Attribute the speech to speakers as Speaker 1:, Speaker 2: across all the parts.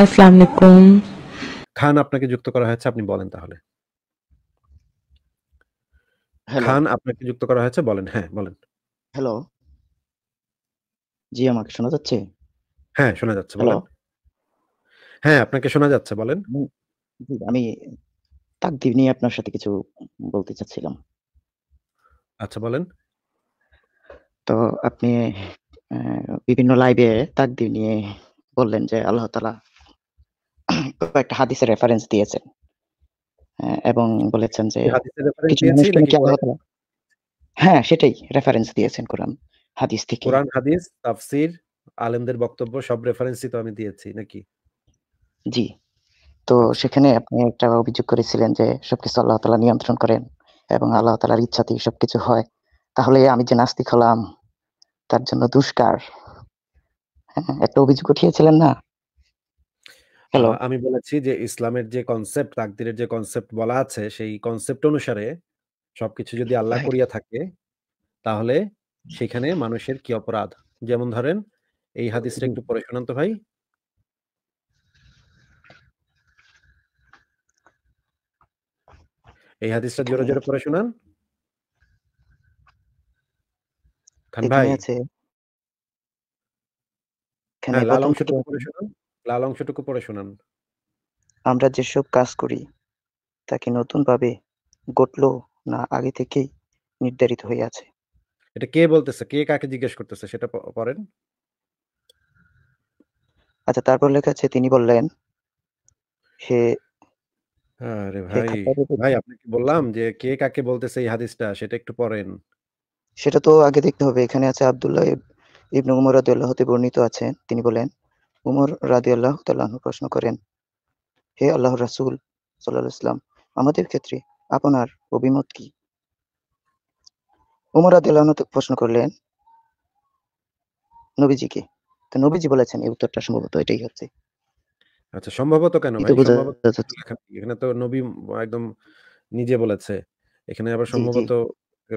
Speaker 1: আসসালামু আলাইকুম
Speaker 2: খান আপনাকে যুক্ত করা হয়েছে আপনি বলেন তাহলে খান আপনাকে যুক্ত করা হয়েছে বলেন হ্যাঁ বলেন হ্যালো জি আমাকে শোনা যাচ্ছে হ্যাঁ শোনা যাচ্ছে বলেন হ্যাঁ আপনাকে শোনা যাচ্ছে বলেন আমি তাকদীপ নিয়ে আপনার সাথে
Speaker 1: কিছু বলতে চাচ্ছিলাম আচ্ছা বলেন তো আপনি বিভিন্ন লাইভে তাকদীপ নিয়ে বললেন যে আল্লাহ তালা একটা হাদিসের রেফারেন্স দিয়েছেন হ্যাঁ, এবং বলেছেন যে হ্যাঁ সেটাই রেফারেন্স দিয়েছেন কোরআন হাদিস থেকে কোরআন
Speaker 2: হাদিস তাফসির আলেমদের বক্তব্য সব রেফারেন্সই তো আমি দিয়েছি নাকি
Speaker 1: জি তো সেখানে আপনি একটা অভিযোগ করেছিলেন যে সবকিছু আল্লাহ তালা নিয়ন্ত্রণ করেন এবং আল্লাহ তালার ইচ্ছাতেই সবকিছু হয় তাহলে আমি যে নাস্তিক হলাম তার জন্য দুষ্কার হ্যাঁ, একটা অভিযোগ উঠিয়েছিলেন না হ্যালো।
Speaker 2: আমি বলেছি যে ইসলামের যে কনসেপ্ট, তাকদিরের যে কনসেপ্ট বলা আছে, সেই কনসেপ্ট অনুসারে সবকিছু যদি আল্লাহ করিয়া থাকে, তাহলে সেখানে মানুষের কি অপরাধ? যেমন ধরেন, এই হাদিসটা একটু পড়ে শোনান তো ভাই। এই হাদিসটা জোরে, জোরে পড়ে শোনান। খান ভাই। আছে হ্যাঁ, লাল পড়ে শোনান। লাল অংশটুকু পড়ে শোনান
Speaker 1: আমরা যেসব কাজ করি তাকে নতুন নতুনভাবে ঘটল না আগে থেকেই নির্ধারিত হয়ে আছে
Speaker 2: এটা কে বলতেছে কে কাকে জিজ্ঞেস করতেছে সেটা পড়েন
Speaker 1: আচ্ছা তারপর লেখা আছে তিনি বললেন সে আরে ভাই ভাই
Speaker 2: আপনাকে বললাম যে কে কাকে বলতেছে এই হাদিসটা সেটা একটু পড়েন
Speaker 1: সেটা তো আগে দেখতে হবে এখানে আছে আব্দুল্লাহ ইবনে উমর রাদিয়াল্লাহু হতে বর্ণিত আছে তিনি বলেন উমর রাদি আল্লাহ তাল্লাহ প্রশ্ন করেন হে আল্লাহ রাসুল সাল্লাহ ইসলাম আমাদের ক্ষেত্রে আপনার অভিমত কি উমর রাদি আল্লাহ প্রশ্ন করলেন নবীজিকে তো নবীজি বলেছেন এই উত্তরটা সম্ভবত এটাই হচ্ছে
Speaker 2: আচ্ছা সম্ভবত কেন এখানে তো নবী একদম নিজে বলেছে এখানে আবার সম্ভবত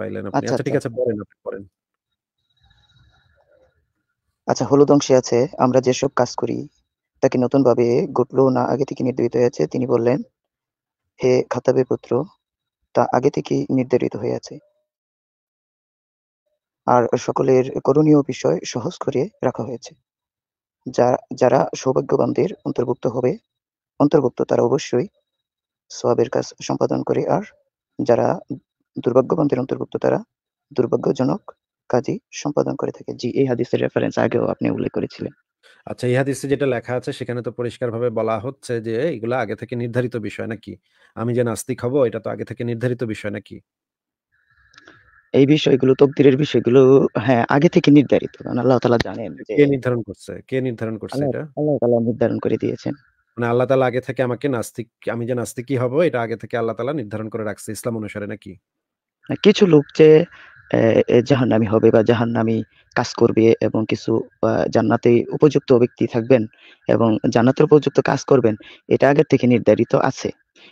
Speaker 2: পাইলেন আপনি আচ্ছা, আচ্ছা ঠিক আচ্ছা। আছে বলেন আপনি
Speaker 1: আচ্ছা হলুদ অংশে আছে আমরা যেসব কাজ করি তাকে নতুনভাবে ঘটল না আগে থেকে নির্ধারিত হয়েছে তিনি বললেন হে খাতাবে পুত্র তা আগে থেকেই নির্ধারিত হয়ে আছে আর সকলের করণীয় বিষয় সহজ করে রাখা হয়েছে যা যারা সৌভাগ্যবানদের অন্তর্ভুক্ত হবে অন্তর্ভুক্ত তারা অবশ্যই সোয়াবের কাজ সম্পাদন করে আর যারা দুর্ভাগ্যবানদের অন্তর্ভুক্ত তারা দুর্ভাগ্যজনক কাজই সম্পাদন করে থাকে জি এই হাদিসের রেফারেন্স আগেও আপনি উল্লেখ করেছিলেন
Speaker 2: আচ্ছা এই হাদিসে যেটা লেখা আছে সেখানে তো পরিষ্কারভাবে বলা হচ্ছে যে এগুলো আগে থেকে নির্ধারিত বিষয় নাকি আমি যে নাস্তিক হব এটা তো আগে থেকে নির্ধারিত বিষয় নাকি
Speaker 1: এই বিষয়গুলো তকদিরের বিষয়গুলো হ্যাঁ আগে থেকে নির্ধারিত কারণ আল্লাহ তাআলা জানেন
Speaker 2: কে নির্ধারণ করছে কে নির্ধারণ করছে এটা
Speaker 1: আল্লাহ তাআলা নির্ধারণ করে দিয়েছেন
Speaker 2: মানে আল্লাহ তাআলা আগে থেকে আমাকে নাস্তিক আমি যে নাস্তিকই হব এটা আগে থেকে আল্লাহ তাআলা নির্ধারণ করে রাখছে ইসলাম অনুসারে নাকি
Speaker 1: কিছু লোক যে জাহান জাহান্নামি হবে বা জাহান জাহান্নামি কাজ করবে এবং কিছু জান্নাতে উপযুক্ত ব্যক্তি থাকবেন এবং জান্নাতের উপযুক্ত কাজ করবেন এটা আগের থেকে নির্ধারিত আছে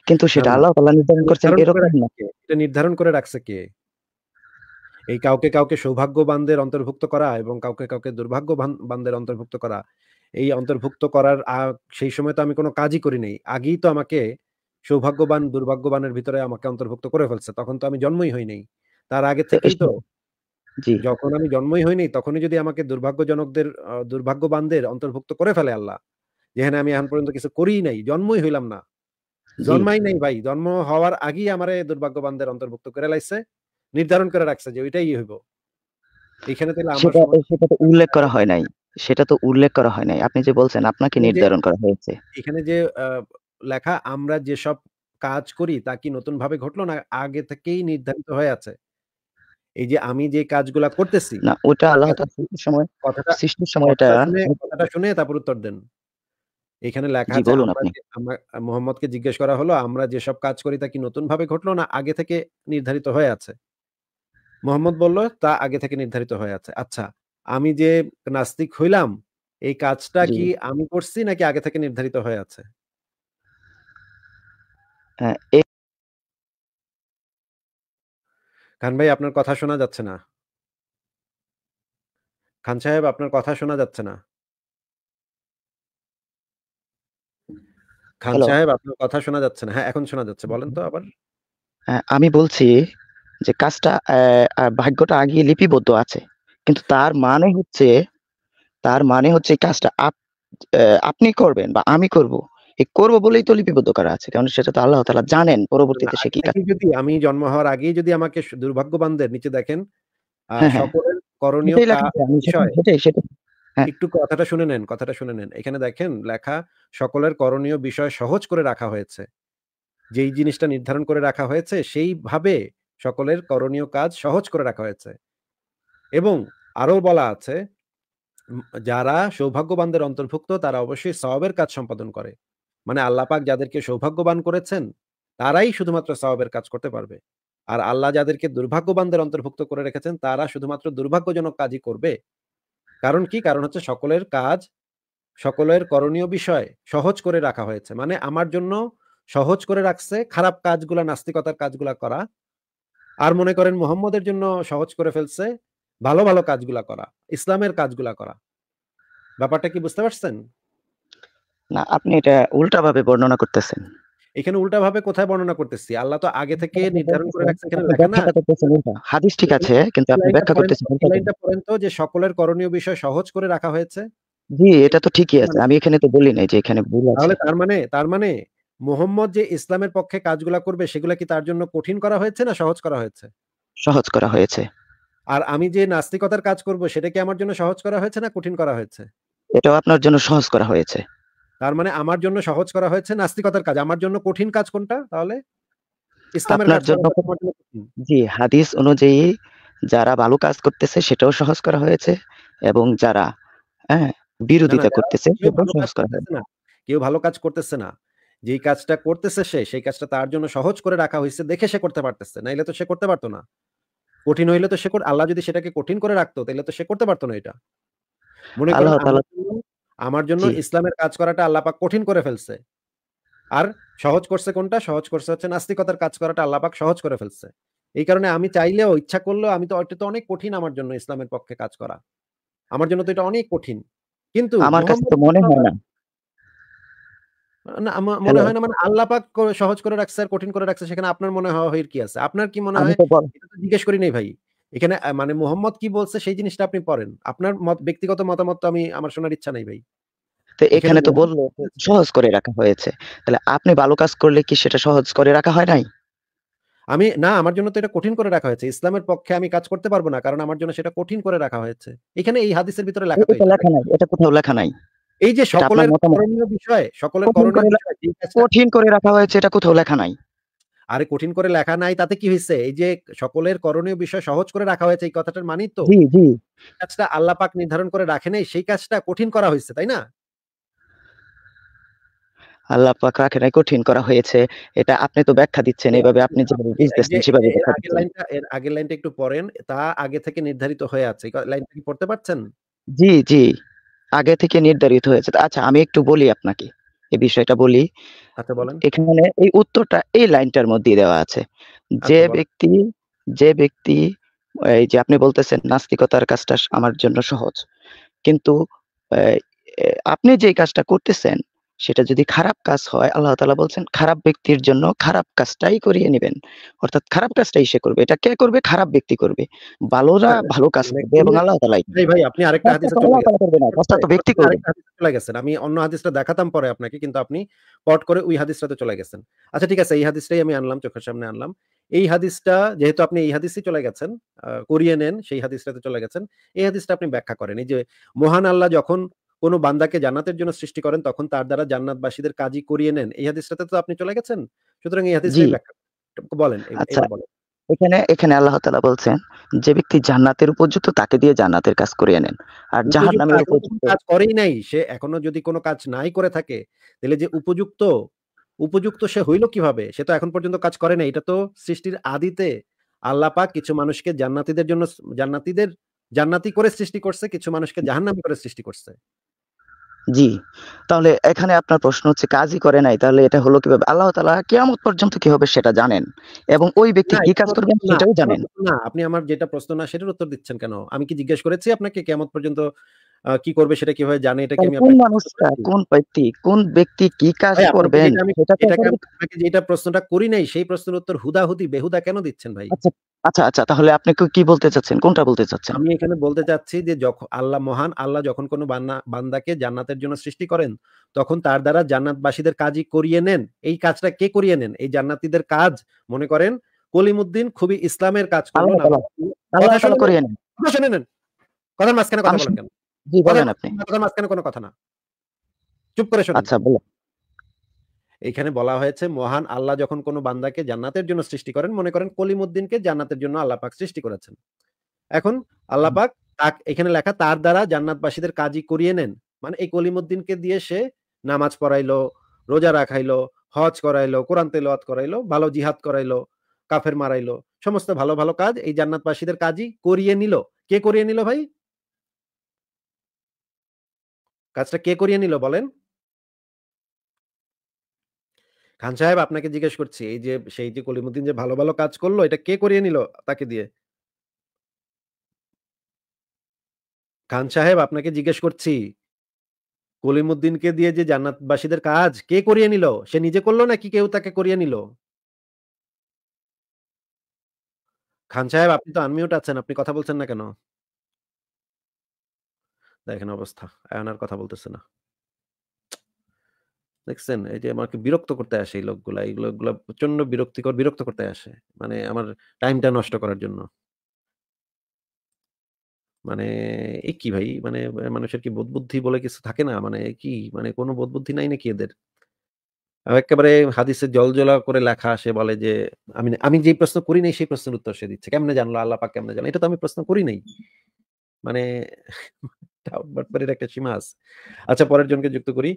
Speaker 1: কিন্তু সেটা আল্লাহ তাআলা নির্ধারণ করছেন এরকম না
Speaker 2: এটা নির্ধারণ করে রাখছে কে এই কাউকে কাউকে সৌভাগ্য সৌভাগ্যবানদের অন্তর্ভুক্ত করা এবং কাউকে কাউকে দুর্ভাগ্য দুর্ভাগ্যবানদের অন্তর্ভুক্ত করা এই অন্তর্ভুক্ত করার সেই সময় তো আমি কোনো কাজই করি নাই আগেই তো আমাকে সৌভাগ্যবান দুর্ভাগ্যবানের ভিতরে আমাকে অন্তর্ভুক্ত করে ফেলছে তখন তো আমি জন্মই হই নাই তার আগে থেকে তো যখন আমি জন্মই হইনি তখনই যদি আমাকে দুর্ভাগ্যজনকদের দুর্ভাগ্যবানদের অন্তর্ভুক্ত করে ফেলে আল্লাহ যেখানে হ্যাঁ, আমি এখন পর্যন্ত কিছু করি নাই জন্মই হইলাম না জন্মাই নাই ভাই জন্ম হওয়ার আগেই আমার দুর্ভাগ্যবানদের অন্তর্ভুক্ত করে লাইছে নির্ধারণ করে রাখছে যে ওইটাই হইব এখানে তাহলে
Speaker 1: সেটা তো উল্লেখ করা হয় নাই সেটা তো উল্লেখ করা হয় নাই আপনি যে বলছেন আপনাকে নির্ধারণ করা হয়েছে
Speaker 2: এখানে যে লেখা আমরা যেসব কাজ করি তা কি নতুন ভাবে ঘটলো না আগে থেকেই নির্ধারিত হয়ে আছে এই যে আমি যে কাজগুলা করতেছি না
Speaker 1: ওটা আল্লাহ তাআলার সময় কথাটা সৃষ্টির সময় এটা
Speaker 2: কথাটা শুনে তারপর উত্তর দেন এখানে লেখা আছে বলুন আপনি মোহাম্মদকে জিজ্ঞেস করা হলো আমরা যে সব কাজ করি তা কি নতুন ভাবে ঘটলো না আগে থেকে নির্ধারিত হয়ে আছে মোহাম্মদ বলল তা আগে থেকে নির্ধারিত হয়ে আছে আচ্ছা আমি যে নাস্তিক হইলাম এই কাজটা কি আমি করছি নাকি আগে থেকে নির্ধারিত হয়ে আছে হ্যাঁ খান ভাই আপনার কথা শোনা যাচ্ছে না খান সাহেব আপনার কথা শোনা যাচ্ছে না খান সাহেব আপনার কথা শোনা যাচ্ছে না হ্যাঁ এখন শোনা যাচ্ছে বলেন তো আবার
Speaker 1: হ্যাঁ, আমি বলছি যে কাজটা ভাগ্যটা আগে লিপিবদ্ধ আছে কিন্তু তার মানে হচ্ছে তার মানে হচ্ছে কাজটা আপনি করবেন বা
Speaker 2: আমি করব করবো বলেই তো লিপিবদ্ধ করা আছে কারণ সেটা তো আল্লাহ তালা জানেন পরবর্তীতে সে কি যদি আমি জন্ম হওয়ার আগে যদি আমাকে দুর্ভাগ্যবানদের নিচে দেখেন হ্যাঁ, হ্যাঁ। হ্যাঁ। একটু কথাটা শুনে নেন কথাটা শুনে নেন এখানে দেখেন লেখা সকলের করণীয় বিষয় সহজ করে রাখা হয়েছে যেই জিনিসটা নির্ধারণ করে রাখা হয়েছে সেইভাবে সকলের করণীয় কাজ সহজ করে রাখা হয়েছে এবং আরো বলা আছে যারা সৌভাগ্যবানদের অন্তর্ভুক্ত তারা অবশ্যই সওয়াবের কাজ সম্পাদন করে মানে আল্লাপাক যাদেরকে সৌভাগ্যবান করেছেন তারাই শুধুমাত্র সাহাবের কাজ করতে পারবে আর আল্লাহ যাদেরকে দুর্ভাগ্যবানদের অন্তর্ভুক্ত করে রেখেছেন তারা শুধুমাত্র দুর্ভাগ্যজনক কাজই করবে কারণ কি কারণ হচ্ছে সকলের কাজ সকলের করণীয় বিষয় সহজ করে রাখা হয়েছে মানে আমার জন্য সহজ করে রাখছে খারাপ কাজগুলা নাস্তিকতার কাজগুলা করা আর মনে করেন মোহাম্মদের জন্য সহজ করে ফেলছে ভালো ভালো কাজগুলা করা ইসলামের কাজগুলা করা ব্যাপারটা কি বুঝতে পারছেন
Speaker 1: না আপনি এটা উল্টাভাবে বর্ণনা করতেছেন
Speaker 2: এখানে উল্টাভাবে কোথায় বর্ণনা করতেছি আল্লাহ তো আগে থেকে হ্যাঁ, হ্যাঁ, নির্ধারণ করে হ্যাঁ, রাখছেন কেন লেখা না
Speaker 1: হাদিস ঠিক আছে কিন্তু আপনি ব্যাখ্যা করতেছেন লাইনটা
Speaker 2: পড়েন তো যে সকলের করণীয় বিষয় সহজ করে রাখা হয়েছে
Speaker 1: জি এটা তো ঠিকই আছে আমি এখানে তো বলি নাই যে এখানে ভুল আছে তাহলে
Speaker 2: তার মানে তার মানে মোহাম্মদ যে ইসলামের পক্ষে কাজগুলো করবে সেগুলা কি তার জন্য কঠিন করা হয়েছে না সহজ করা হয়েছে
Speaker 1: সহজ করা হয়েছে
Speaker 2: আর আমি যে নাস্তিকতার কাজ করব সেটা কি আমার জন্য সহজ করা হয়েছে না কঠিন করা হয়েছে
Speaker 1: এটাও আপনার জন্য সহজ করা হয়েছে
Speaker 2: তার মানে আমার জন্য সহজ করা হয়েছে নাস্তিকতার কাজ আমার জন্য কঠিন কাজ কোনটা তাহলে ইসলামের জন্য
Speaker 1: জি হাদিস অনুযায়ী যারা ভালো কাজ করতেছে সেটাও সহজ করা হয়েছে এবং যারা হ্যাঁ বিরোধিতা করতেছে সহজ করা হয়েছে
Speaker 2: না কেউ ভালো কাজ করতেছে না যেই কাজটা করতেছে সে সেই কাজটা তার জন্য সহজ করে রাখা হয়েছে দেখে সে করতে পারতেছে না এলে তো সে করতে পারতো না কঠিন হইলে তো সে আল্লাহ যদি সেটাকে কঠিন করে রাখতো তাহলে তো সে করতে পারতো না এটা মনে আমার জন্য ইসলামের কাজ করাটা আল্লাপাক কঠিন করে ফেলছে আর সহজ করছে কোনটা সহজ করছে হচ্ছে নাস্তিকতার কাজ করাটা আল্লাপাক সহজ করে ফেলছে এই কারণে আমি চাইলেও ইচ্ছা করলেও আমি তো এটা তো অনেক কঠিন আমার জন্য ইসলামের পক্ষে কাজ করা আমার জন্য তো এটা অনেক কঠিন কিন্তু আমার কাছে তো মনে হয় না না মনে হয় না মানে আল্লাহ পাক সহজ করে রাখছে আর কঠিন করে রাখছে সেখানে আপনার মনে হয় কি আছে আপনার কি মনে হয় জিজ্ঞেস করি নাই ভাই এখানে মানে মোহাম্মদ কি বলছে সেই জিনিসটা আপনি পড়েন আপনার মত ব্যক্তিগত মতামত তো আমি আমার শোনার ইচ্ছা নাই ভাই তো এখানে তো বললো সহজ করে রাখা হয়েছে তাহলে আপনি ভালো কাজ করলে কি সেটা সহজ করে রাখা হয় নাই আমি না আমার জন্য তো এটা কঠিন করে রাখা হয়েছে ইসলামের পক্ষে আমি কাজ করতে পারবো না কারণ আমার জন্য সেটা কঠিন করে রাখা হয়েছে এখানে এই হাদিসের ভিতরে লেখা
Speaker 1: লেখা নাই এটা কোথাও লেখা নাই
Speaker 2: এই যে সকলের করণীয় বিষয় সকলের করণীয়
Speaker 1: কঠিন করে রাখা হয়েছে এটা কোথাও লেখা নাই
Speaker 2: আরে কঠিন করে লেখা নাই তাতে কি হয়েছে এই যে সকলের করণীয় বিষয় সহজ করে রাখা হয়েছে এই কথাটার মানি তো কাজটা আল্লাহ পাক নির্ধারণ করে রাখে নাই সেই কাজটা কঠিন করা হয়েছে তাই না
Speaker 1: আল্লাহ পাক রাখে নাই কঠিন করা হয়েছে এটা আপনি তো ব্যাখ্যা দিচ্ছেন এইভাবে আপনি সেভাবে আগের লাইনটা
Speaker 2: এর আগের লাইনটা একটু পড়েন তা আগে থেকে নির্ধারিত হয়ে আছে লাইনটা কি পড়তে পারছেন
Speaker 1: জি জি আগে থেকে নির্ধারিত হয়েছে আচ্ছা আমি একটু বলি আপনাকে এই বিষয়টা বলি আচ্ছা, এখানে এই উত্তরটা এই লাইনটার মধ্যে দেওয়া আছে আচ্ছা, যে ব্যক্তি যে ব্যক্তি এই যে আপনি বলতেছেন নাস্তিকতার কাজটা আমার জন্য সহজ কিন্তু আপনি যে কাজটা করতেছেন সেটা যদি খারাপ কাজ হয় আল্লাহ তালা বলছেন খারাপ ব্যক্তির জন্য খারাপ কাজটাই করিয়ে নেবেন অর্থাৎ খারাপ কাজটাই সে করবে এটা কে করবে খারাপ ব্যক্তি করবে ভালোরা হ্যাঁ, ভালো কাজ করবে এবং আল্লাহ তালাই ভাই আপনি আরেকটা হাদিস
Speaker 2: করবে না ব্যক্তি করবে চলে গেছেন আমি অন্য হাদিসটা দেখাতাম পরে আপনাকে কিন্তু আপনি পট করে ওই হাদিসটাতে চলে গেছেন আচ্ছা ঠিক আছে এই হাদিসটাই আমি আনলাম চোখের সামনে আনলাম এই হাদিসটা যেহেতু আপনি এই হাদিসে চলে গেছেন করিয়ে নেন সেই হাদিসটাতে চলে গেছেন এই হাদিসটা আপনি ব্যাখ্যা করেন এই যে মহান আল্লাহ যখন কোনো বান্দাকে জান্নাতের জন্য সৃষ্টি করেন তখন তার দ্বারা জান্নাতবাসীদের কাজই করিয়ে নেন এই হাদিসটাতে তো আপনি চলে গেছেন সুতরাং এই হাদিসটাই ব্যাখ্যা বলেন আচ্ছা বলেন
Speaker 1: এখানে এখানে আল্লাহ তালা বলছেন যে ব্যক্তি জান্নাতের উপযুক্ত তাকে দিয়ে জান্নাতের কাজ করিয়ে নেন আর জাহার নামের
Speaker 2: কাজ করেই নাই সে এখনো যদি কোনো কাজ নাই করে থাকে তাহলে যে উপযুক্ত উপযুক্ত সে হইল কিভাবে সে তো এখন পর্যন্ত কাজ করে নাই এটা তো সৃষ্টির আদিতে আল্লাহ পাক কিছু মানুষকে জান্নাতীদের জন্য জান্নাতীদের জান্নাতি করে সৃষ্টি করছে কিছু মানুষকে জাহান্নামি করে সৃষ্টি করছে
Speaker 1: জি তাহলে এখানে আপনার প্রশ্ন হচ্ছে কাজই করে নাই তাহলে এটা হলো কিভাবে আল্লাহ তালা কেয়ামত পর্যন্ত কি হবে সেটা জানেন এবং ওই ব্যক্তি কি কাজ করবেন সেটাও জানেন
Speaker 2: না আপনি আমার যেটা প্রশ্ন না সেটার উত্তর দিচ্ছেন কেন আমি কি জিজ্ঞেস করেছি আপনাকে কেয়ামত পর্যন্ত কি করবে সেটা কিভাবে জানে এটা কি আমি কোন
Speaker 1: মানুষটা কোন ব্যক্তি কোন ব্যক্তি কি কাজ করবেন এটাকে
Speaker 2: যেটা প্রশ্নটা করি নাই সেই প্রশ্নের উত্তর হুদাহুদি বেহুদা কেন দিচ্ছেন ভাই
Speaker 1: আচ্ছা আচ্ছা, আচ্ছা তাহলে আপনি কি বলতে চাচ্ছেন কোনটা বলতে চাচ্ছেন
Speaker 2: আমি এখানে বলতে চাচ্ছি যে যখন আল্লাহ মহান আল্লাহ যখন কোনো বান্দাকে জান্নাতের জন্য সৃষ্টি করেন তখন তার দ্বারা জান্নাতবাসীদের কাজই করিয়ে নেন এই কাজটা কে করিয়ে নেন এই জান্নাতীদের কাজ মনে করেন কলিমুদ্দিন খুবই ইসলামের কাজ করেন কথা করিয়ে নেন কথার মাঝখানে কথা বলেন কেন মানে আচ্ছা, এখানে বলা হয়েছে মহান আল্লাহ যখন কোন বান্দাকে জান্নাতের জন্য সৃষ্টি করেন মনে করেন কলিমুদ্দিনকে জান্নাতের জন্য আল্লাহ পাক সৃষ্টি করেছেন এখন আল্লাহ পাক এখানে লেখা তার দ্বারা জান্নাতবাসীদের কাজই করিয়ে নেন মানে এই কলিমুদ্দিনকে দিয়ে সে নামাজ পড়াইলো রোজা রাখাইলো হজ করাইলো কোরআন তেলাওয়াত করাইলো ভালো জিহাদ করাইলো কাফের মারাইলো সমস্ত ভালো ভালো কাজ এই জান্নাতবাসীদের কাজই করিয়ে নিল কে করিয়ে নিল ভাই কাজটা কে করিয়ে নিল বলেন খান সাহেব আপনাকে জিজ্ঞেস করছি এই যে সেই যে কলিমুদ্দিন যে ভালো ভালো কাজ করলো এটা কে করিয়ে নিল তাকে দিয়ে খান সাহেব আপনাকে জিজ্ঞেস করছি কলিমুদ্দিনকে দিয়ে যে জান্নাতবাসীদের কাজ কে করিয়ে নিল সে নিজে করলো নাকি কেউ তাকে করিয়ে নিল খান সাহেব আপনি তো আনমিউট আছেন আপনি কথা বলছেন না কেন দেখেন অবস্থা এখন আর কথা বলতেছে না দেখছেন এই যে আমাকে বিরক্ত করতে আসে এই লোকগুলা এই লোকগুলা প্রচন্ড বিরক্তিকর বিরক্ত করতে আসে মানে আমার টাইমটা নষ্ট করার জন্য মানে এ কি ভাই মানে মানুষের কি বোধ বুদ্ধি বলে কিছু থাকে না মানে কি মানে কোনো বোধ বুদ্ধি নাই নাকি এদের একেবারে হাদিসে জলজলা করে লেখা আসে বলে যে আমি আমি যে প্রশ্ন করি নাই সেই প্রশ্নের উত্তর সে দিচ্ছে কেমনে জানলো আল্লাহ পাক কেমনে জানলো এটা তো আমি প্রশ্ন করি নাই মানে ডাউট বাট একটা সীমা আছে আচ্ছা পরের জনকে যুক্ত করি